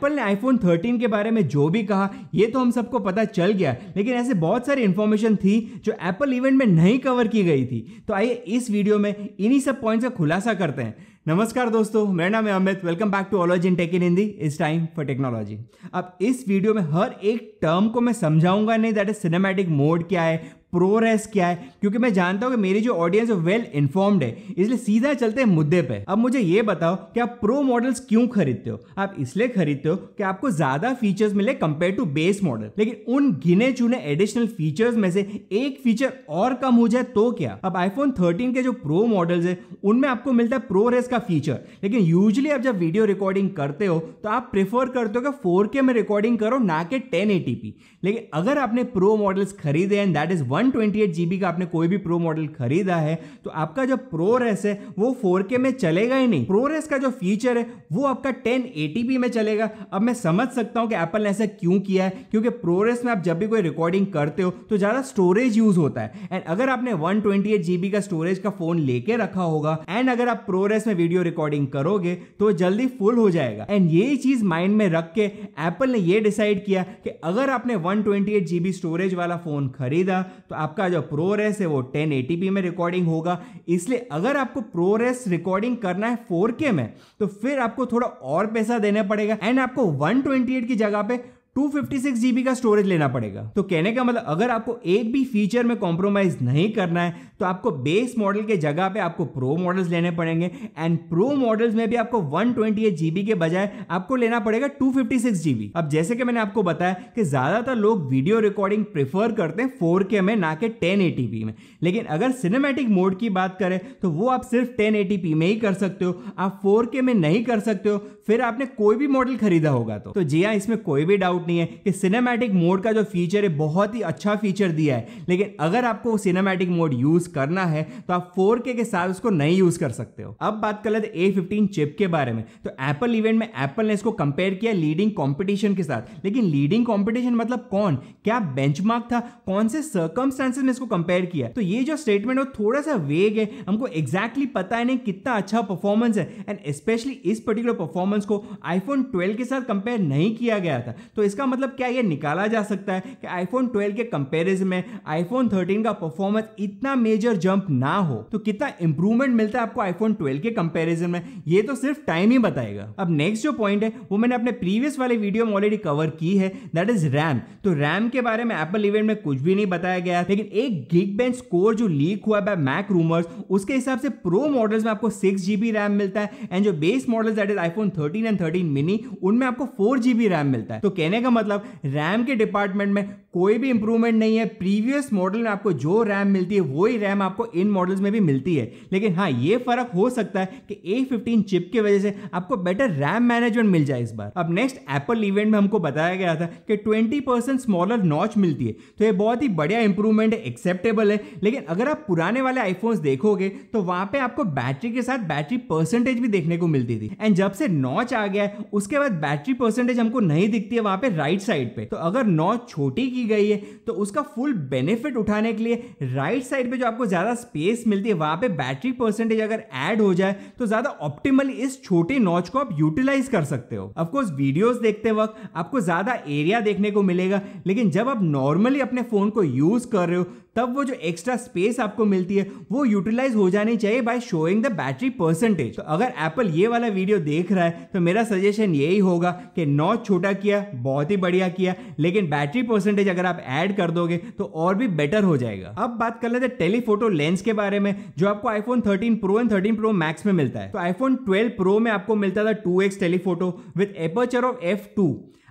Apple ने iPhone 13 के बारे में जो भी कहा ये तो हम सबको पता चल गया लेकिन ऐसे बहुत सारी इन्फॉर्मेशन थी जो एप्पल इवेंट में नहीं कवर की गई थी तो आइए इस वीडियो में इन्हीं सब पॉइंट्स का खुलासा करते हैं नमस्कार दोस्तों मेरा नाम है अमित वेलकम बैक टू ऑलॉजी इन टेक इन हिंदी इस टाइम फॉर टेक्नोलॉजी अब इस वीडियो में हर एक टर्म को मैं समझाऊंगा नहीं दैट इज सिनेमैटिक मोड क्या है प्रोरेस क्या है क्योंकि मैं जानता हूं कि मेरी जो ऑडियंस वेल इन्फॉर्म्ड है इसलिए सीधा चलते हैं मुद्दे पे अब मुझे ये बताओ कि आप प्रो मॉडल्स क्यों खरीदते हो आप इसलिए खरीदते हो कि आपको ज्यादा फीचर्स मिले कंपेयर टू बेस मॉडल लेकिन उन गिने चुने एडिशनल फीचर्स में से एक फीचर और कम हो जाए तो क्या अब आईफोन थर्टीन के जो प्रो मॉडल्स है उनमें आपको मिलता है प्रो रेस का फीचर लेकिन यूजली आप जब वीडियो रिकॉर्डिंग करते हो तो आप प्रेफर करते हो कि फोर में रिकॉर्डिंग करो ना कि टेन लेकिन अगर आपने प्रो मॉडल्स खरीदे and that is one one twenty का आपने कोई भी प्रो मॉडल खरीदा है तो आपका जो प्रो रेस है वो फोर में चलेगा ही नहीं प्रो रेस का जो फीचर है वो आपका टेन में चलेगा अब मैं समझ सकता हूँ कि एप्पल ने ऐसा क्यों किया है क्योंकि प्रो रेस में आप जब भी कोई रिकॉर्डिंग करते हो तो ज़्यादा स्टोरेज यूज होता है एंड अगर आपने वन ट्वेंटी का स्टोरेज का फोन लेके रखा होगा एंड अगर आप प्रो रेस में वीडियो रिकॉर्डिंग करोगे तो जल्दी फुल हो जाएगा एंड यही चीज माइंड में रख के एप्पल ने यह डिसाइड किया कि अगर आपने वन ट्वेंटी स्टोरेज वाला फोन खरीदा तो आपका जो प्रोरेस है वो टेन में रिकॉर्डिंग होगा इसलिए अगर आपको प्रोरेस रिकॉर्डिंग करना है फोर में तो फिर आपको थोड़ा और पैसा देना पड़ेगा एंड आपको वन की जगह पे टू जीबी का स्टोरेज लेना पड़ेगा तो कहने का मतलब अगर आपको एक भी फीचर में कॉम्प्रोमाइज नहीं करना है तो आपको बेस मॉडल के जगह पे आपको प्रो मॉडल्स लेने पड़ेंगे एंड प्रो मॉडल्स में भी आपको वन जीबी के बजाय आपको लेना पड़ेगा टू जीबी अब जैसे कि मैंने आपको बताया कि ज्यादातर लोग वीडियो रिकॉर्डिंग प्रेफर करते हैं फोर में ना कि टेन में लेकिन अगर सिनेमेटिक मोड की बात करें तो वो आप सिर्फ टेन में ही कर सकते हो आप फोर में नहीं कर सकते हो फिर आपने कोई भी मॉडल खरीदा होगा तो, तो जी हाँ इसमें कोई भी डाउट डाउट नहीं है कि सिनेमैटिक मोड का जो फीचर है बहुत ही अच्छा फीचर दिया है लेकिन अगर आपको सिनेमैटिक मोड यूज करना है तो आप फोर के साथ उसको नहीं यूज कर सकते हो अब बात कर लेते फिफ्टीन चिप के बारे में तो एप्पल इवेंट में एप्पल ने इसको कंपेयर किया लीडिंग कॉम्पिटिशन के साथ लेकिन लीडिंग कॉम्पिटिशन मतलब कौन क्या बेंच था कौन से सर्कमस्टांसेस में इसको कंपेयर किया तो ये जो स्टेटमेंट है थोड़ा सा वेग है हमको एग्जैक्टली exactly पता है नहीं कितना अच्छा परफॉर्मेंस है एंड स्पेशली इस पर्टिकुलर परफॉर्मेंस को आईफोन 12 के साथ कंपेयर नहीं किया गया था तो इसका मतलब क्या ये निकाला जा सकता है कि आईफोन 12 के कंपेरिजन में आईफोन 13 का परफॉर्मेंस इतना मेजर जंप ना हो तो कितना इंप्रूवमेंट मिलता है आपको आईफोन 12 के कंपेरिजन में ये तो सिर्फ टाइम ही बताएगा अब नेक्स्ट जो पॉइंट है वो मैंने अपने प्रीवियस वाले वीडियो में ऑलरेडी कवर की है दैट इज रैम तो रैम के बारे में एप्पल इवेंट में कुछ भी नहीं बताया गया लेकिन एक गिग बेंच स्कोर जो लीक हुआ है मैक रूमर्स उसके हिसाब से प्रो मॉडल्स में आपको सिक्स जीबी रैम मिलता है एंड जो base models that is iPhone thirteen and thirteen mini उनमें आपको फोर जीबी रैम मिलता है तो कहने का मतलब रैम के डिपार्टमेंट में कोई भी इंप्रूवमेंट नहीं है प्रीवियस मॉडल में आपको जो रैम मिलती है वही रैम आपको इन मॉडल्स में भी मिलती है लेकिन हाँ ये फर्क हो सकता है कि ए फिफ्टीन चिप की वजह से आपको बेटर रैम मैनेजमेंट मिल जाए इस बार अब नेक्स्ट एप्पल इवेंट में हमको बताया गया था कि ट्वेंटी परसेंट स्मॉलर नॉच मिलती है तो ये बहुत ही बढ़िया इंप्रूवमेंट है एक्सेप्टेबल है लेकिन अगर आप पुराने वाले आईफोन्स देखोगे तो वहां पे आपको बैटरी के साथ बैटरी परसेंटेज भी देखने को मिलती थी एंड जब से नॉच आ गया है उसके बाद बैटरी परसेंटेज हमको नहीं दिखती है वहां पे राइट साइड पे तो अगर नॉच छोटी की गई है तो उसका फुल बेनिफिट उठाने के लिए राइट साइड पे जो आपको ज़्यादा स्पेस मिलती है वहां पे बैटरी परसेंटेज अगर ऐड हो जाए तो ज़्यादा ऑप्टिमली इस छोटे नॉच को आप यूटिलाइज कर सकते हो अफकोर्स वीडियोज देखते वक्त आपको ज़्यादा एरिया देखने को मिलेगा लेकिन जब आप नॉर्मली अपने फ़ोन को यूज़ कर रहे हो तब वो जो एक्स्ट्रा स्पेस आपको मिलती है वो यूटिलाइज हो जानी चाहिए by showing the battery percentage तो अगर एप्पल ये वाला वीडियो देख रहा है तो मेरा सजेशन यही होगा कि नॉच छोटा किया बहुत ही बढ़िया किया लेकिन बैटरी परसेंटेज अगर आप ऐड कर दोगे तो और भी बेटर हो जाएगा अब बात कर लेते टेलीफोटो लेंस के बारे में जो आपको iPhone thirteen pro and thirteen pro max में मिलता है तो आईफोन ट्वेल्व प्रो में आपको मिलता था X telephoto with aperture of F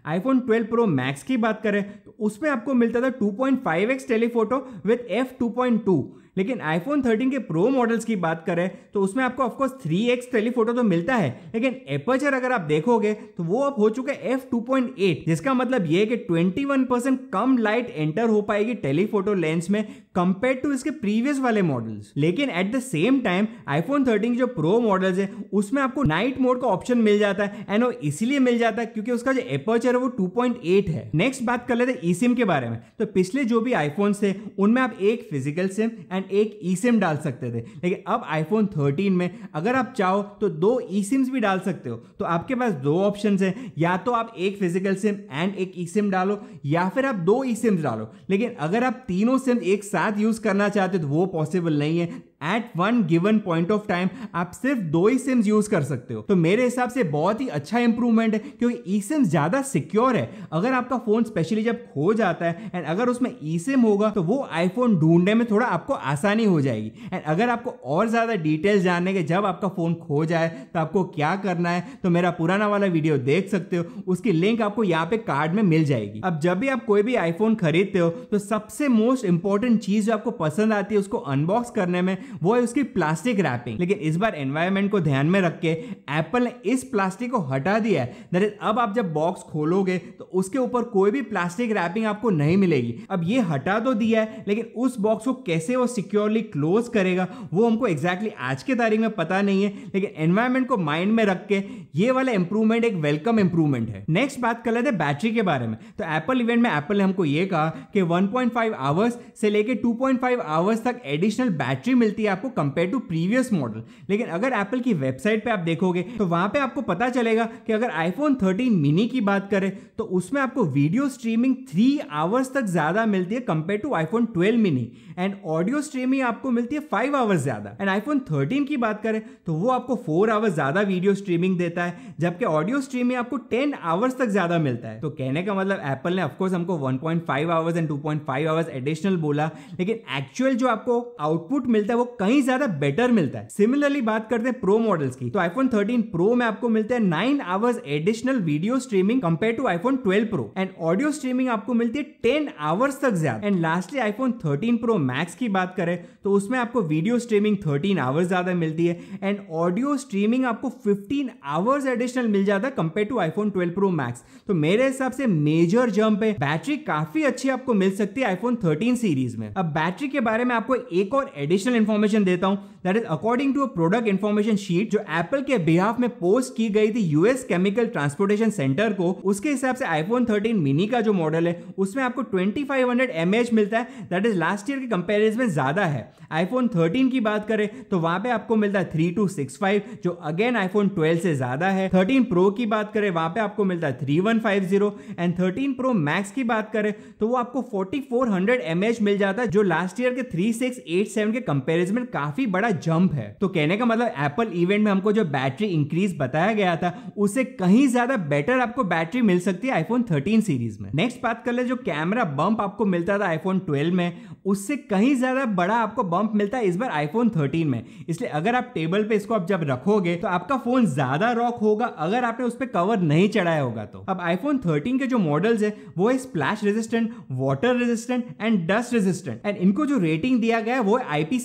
iPhone 12 pro max की बात करें तो उसमें आपको मिलता था 2.5x टेलीफोटो विथ f2.2 लेकिन आईफोन 13 के प्रो मॉडल्स की बात करें तो उसमें आपको ऑफकोर्स एक्स टेलीफोटो तो मिलता है लेकिन एपर्चर अगर आप देखोगे तो वो अब हो चुका है f2.8 जिसका मतलब ये कि 21 कम लाइट एंटर हो पाएगी टेलीफोटो लेंस में कंपेयर टू इसके प्रीवियस वाले मॉडल्स लेकिन at the same time iPhone thirteen जो प्रो मॉडल्स है उसमें आपको नाइट मोड का ऑप्शन मिल जाता है एंड वो इसलिए मिल जाता है क्योंकि उसका जो एपर्चर है वो एट है नेक्स्ट बात कर लेते हैं ई सिम के बारे में तो पिछले जो भी आईफोन थे उनमें आप एक फिजिकल सिम एंड एंड एक ई सिम डाल सकते थे लेकिन अब आईफोन 13 में अगर आप चाहो तो दो ई सिम्स भी डाल सकते हो तो आपके पास दो ऑप्शन हैं या तो आप एक फिजिकल सिम एंड एक ई सिम डालो या फिर आप दो ई सिम्स डालो लेकिन अगर आप तीनों सिम एक साथ यूज़ करना चाहते हो तो वो पॉसिबल नहीं है at one given point of time आप सिर्फ दो ही सिम्स यूज कर सकते हो तो मेरे हिसाब से बहुत ही अच्छा इंप्रूवमेंट है क्योंकि ई सिम ज्यादा सिक्योर है अगर आपका फोन स्पेशली जब खो जाता है एंड अगर उसमें ई सिम होगा तो वो आईफोन ढूंढने में थोड़ा आपको आसानी हो जाएगी एंड अगर आपको और ज्यादा डिटेल्स जानने के जब आपका फोन खो जाए तो आपको क्या करना है तो मेरा पुराना वाला वीडियो देख सकते हो उसकी लिंक आपको यहाँ पे कार्ड में मिल जाएगी अब जब भी आप कोई भी आईफोन खरीदते हो तो सबसे मोस्ट इंपॉर्टेंट चीज जो आपको पसंद आती है उसको अनबॉक्स करने में वो है उसकी प्लास्टिक रैपिंग लेकिन इस बार एनवायरमेंट को ध्यान में रख के एप्पल ने इस प्लास्टिक को हटा दिया है दैट इज अब आप जब बॉक्स खोलोगे तो उसके ऊपर कोई भी प्लास्टिक रैपिंग आपको नहीं मिलेगी अब ये हटा तो दिया है लेकिन उस बॉक्स को कैसे वो सिक्योरली क्लोज करेगा वो हमको एग्जैक्टली exactly आज के तारीख में पता नहीं है लेकिन एनवायरमेंट को माइंड में रख के ये वाला इंप्रूवमेंट एक वेलकम इंप्रूवमेंट है नेक्स्ट बात कर लेते बैटरी के बारे में तो एप्पल इवेंट में एप्पल ने हमको ये कहा कि 1.5 आवर्स से लेकर 2.5 आवर्स तक एडिशनल बैटरी मिलती मिलती है आपको कंपेयर टू प्रीवियस मॉडल लेकिन अगर एप्पल की वेबसाइट पे आप देखोगे तो वहां पे आपको पता चलेगा कि अगर आईफोन 13 मिनी की बात करें तो उसमें आपको वीडियो स्ट्रीमिंग थ्री आवर्स तक ज़्यादा मिलती है compare to iPhone twelve mini and audio streaming आपको मिलती है फाइव आवर्स ज़्यादा एंड आईफोन थर्टीन की बात करें तो वो आपको फोर आवर्स ज़्यादा वीडियो स्ट्रीमिंग देता है जबकि ऑडियो स्ट्रीमिंग आपको टेन आवर्स तक ज़्यादा मिलता है तो कहने का मतलब एप्पल ने ऑफकोर्स हमको one point five hours and two point five hours additional बोला लेकिन एक्चुअल जो आपको आउटपुट मिलता है वो कहीं ज्यादा बेटर मिलता है सिमिलरली बात करते हैं प्रो मॉडल्स की तो आईफोन थर्टीन प्रो में आपको मिलते हैं nine hours additional video streaming compare to iPhone twelve pro and audio streaming आपको मिलती है टेन आवर्स तक ज्यादा and lastly iPhone thirteen pro max की बात करें तो उसमें आपको वीडियो स्ट्रीमिंग थर्टीन आवर्स ज्यादा मिलती है एंड ऑडियो स्ट्रीमिंग आपको फिफ्टीन आवर्स एडिशनल मिल जाता है compare to iPhone twelve pro max तो मेरे हिसाब से मेजर जंप है बैटरी काफी अच्छी आपको मिल सकती है आईफोन थर्टीन सीरीज में अब बैटरी के बारे में आपको एक और एडिशनल इन्फॉर्मेशन इन्फॉर्मेशन देता हूँ that is according to a product information sheet जो एप्पल के बिहाफ में पोस्ट की गई थी यूएस केमिकल ट्रांसपोर्टेशन सेंटर को उसके हिसाब से आईफोन 13 मिनी का जो मॉडल है उसमें आपको 2500 एच मिलता है दैट इज लास्ट ईयर के कंपेरिजन में ज्यादा है आईफोन 13 की बात करें तो वहां पे आपको मिलता है थ्री टू सिक्स फाइव जो अगेन आईफोन ट्वेल्व से ज्यादा है थर्टीन प्रो की बात करें वहां पे आपको मिलता है three one five zero and thirteen pro max की बात करें तो वो आपको फोर्टी फोर हंड्रेड मिल जाता है जो लास्ट ईयर के थ्री सिक्स एट सेवन के कंपेरिजन में काफी बड़ा पूरा जंप है तो कहने का मतलब एप्पल इवेंट में हमको जो बैटरी इंक्रीज बताया गया था उससे कहीं ज्यादा बेटर आपको बैटरी मिल सकती है आईफोन थर्टीन सीरीज में नेक्स्ट बात कर ले जो कैमरा बम्प आपको मिलता था आईफोन ट्वेल्व में उससे कहीं ज्यादा बड़ा आपको बम्प मिलता है इस बार आईफोन थर्टीन में इसलिए अगर आप टेबल पे इसको आप जब रखोगे तो आपका फोन ज्यादा रॉक होगा अगर आपने उस पर कवर नहीं चढ़ाया होगा तो अब आईफोन थर्टीन के जो मॉडल्स है वो है splash resistant water resistant and dust resistant and इनको जो रेटिंग दिया गया है वो है आईपी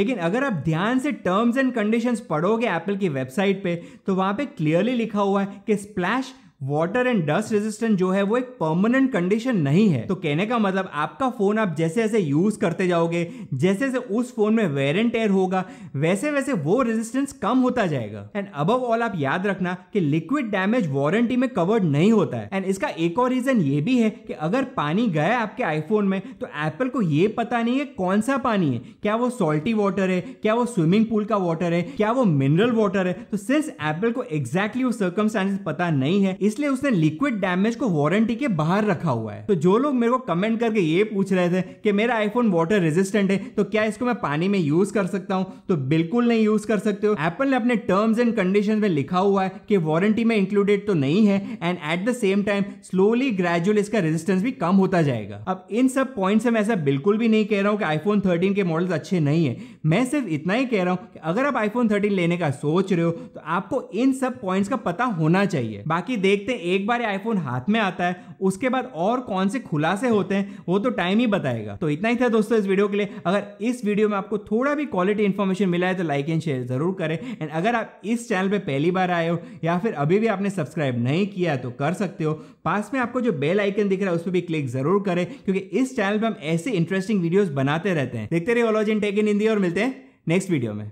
लेकिन अगर आप आप ध्यान से टर्म्स एंड कंडीशंस पढ़ोगे एप्पल की वेबसाइट पे तो वहाँ पे क्लियरली लिखा हुआ है कि splash water and dust resistant जो है वो एक परमानेंट कंडीशन नहीं है तो कहने का मतलब आपका फोन आप जैसे जैसे यूज करते जाओगे जैसे जैसे उस फोन में वेर एंड टेयर होगा वैसे वैसे वो रेजिस्टेंस कम होता जाएगा एंड अब ऑल आप याद रखना कि लिक्विड डैमेज वारंटी में कवर्ड नहीं होता है एंड इसका एक और रीजन ये भी है कि अगर पानी गया आपके आईफोन में तो एप्पल को ये पता नहीं है कौन सा पानी है क्या वो सॉल्टी वाटर है क्या वो स्विमिंग पूल का वाटर है क्या वो मिनरल वाटर है तो सिर्फ एप्पल को एग्जैक्टली exactly वो सर्कमस्टांसिस पता नहीं है इसलिए उसने लिक्विड डैमेज को वारंटी के बाहर रखा हुआ है तो जो लोग मेरे को कमेंट करके ये पूछ रहे थे कि मेरा आईफोन वाटर रेजिस्टेंट है तो क्या इसको मैं पानी में यूज कर सकता हूँ तो बिल्कुल नहीं यूज कर सकते हो एप्पल ने अपने टर्म्स एंड कंडीशन में लिखा हुआ है कि वारंटी में इंक्लूडेड तो नहीं है and at the same time slowly gradual इसका रेजिस्टेंस भी कम होता जाएगा अब इन सब पॉइंट से मैं ऐसा बिल्कुल भी नहीं कह रहा हूँ कि आईफोन थर्टीन के मॉडल्स अच्छे नहीं है मैं सिर्फ इतना ही कह रहा हूँ कि अगर आप आईफोन थर्टीन लेने का सोच रहे हो तो आपको इन सब पॉइंट्स का पता होना चाहिए बाकी देख देखते हैं एक बार आईफोन हाथ में आता है उसके बाद और कौन से खुलासे होते हैं वो तो टाइम ही बताएगा तो इतना ही था दोस्तों इस वीडियो के लिए अगर इस वीडियो में आपको थोड़ा भी क्वालिटी इन्फॉर्मेशन मिला है तो लाइक एंड शेयर जरूर करें एंड अगर आप इस चैनल पर पहली बार आए हो या फिर अभी भी आपने सब्सक्राइब नहीं किया तो कर सकते हो पास में आपको जो बेल आइकन दिख रहा है उस पर भी क्लिक जरूर करें क्योंकि इस चैनल पर हम ऐसे इंटरेस्टिंग वीडियोज बनाते रहते हैं देखते रहे ऑलॉजिन टेक इन इंडिया और मिलते हैं नेक्स्ट वीडियो में